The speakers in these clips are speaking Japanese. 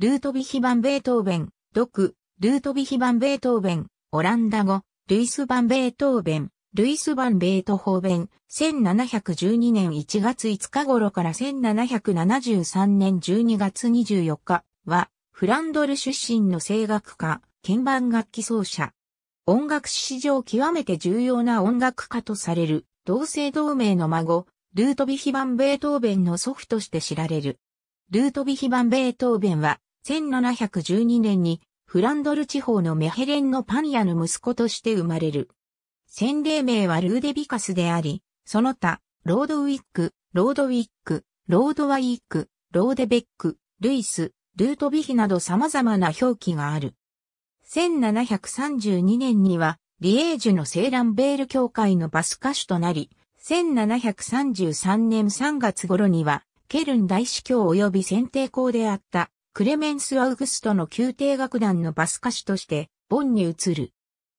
ルートビヒ・バン・ベートーベン、読、ルートビヒ・バン・ベートーベン、オランダ語、ルイス・バン・ベートーベン、ルイス・バン・ベートホーベン、1712年1月5日頃から1773年12月24日は、フランドル出身の声楽家、鍵盤楽器奏者。音楽史上極めて重要な音楽家とされる、同姓同名の孫、ルートビヒ・バン・ベートーベンの祖父として知られる。ルートビヒ・バン・ベートーベンは、1712年にフランドル地方のメヘレンのパン屋の息子として生まれる。洗礼名はルーデビカスであり、その他、ロードウィック、ロードウィック、ロードワイック、ローデベック、ルイス、ルートビヒなど様々な表記がある。1732年には、リエージュのセーランベール協会のバス歌手となり、1733年3月頃には、ケルン大司教及び選定校であったクレメンス・アウグストの宮廷楽団のバス歌手として、ボンに移る。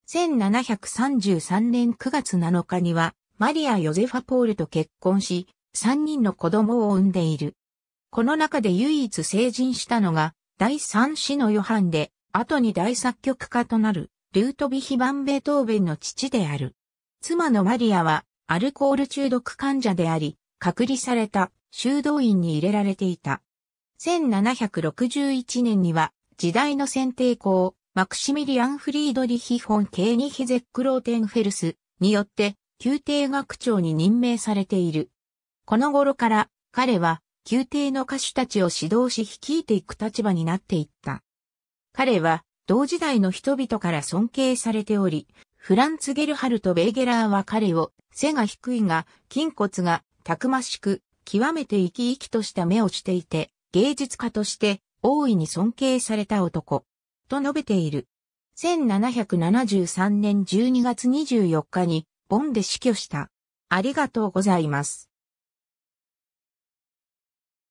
1733年9月7日には、マリア・ヨゼファ・ポールと結婚し、3人の子供を産んでいる。この中で唯一成人したのが、第3子のヨハンで、後に大作曲家となる、ルートビヒ・バン・ベートーベンの父である。妻のマリアは、アルコール中毒患者であり、隔離された修道院に入れられていた。1761年には、時代の選定校、マクシミリアン・フリードリヒ・フォン・ケーニヒゼック・ローテンフェルスによって、宮廷学長に任命されている。この頃から、彼は、宮廷の歌手たちを指導し率いていく立場になっていった。彼は、同時代の人々から尊敬されており、フランツ・ゲルハルト・ベーゲラーは彼を、背が低いが、筋骨が、たくましく、極めて生き生きとした目をしていて、芸術家として大いに尊敬された男、と述べている。1773年12月24日に、ボンで死去した。ありがとうございます。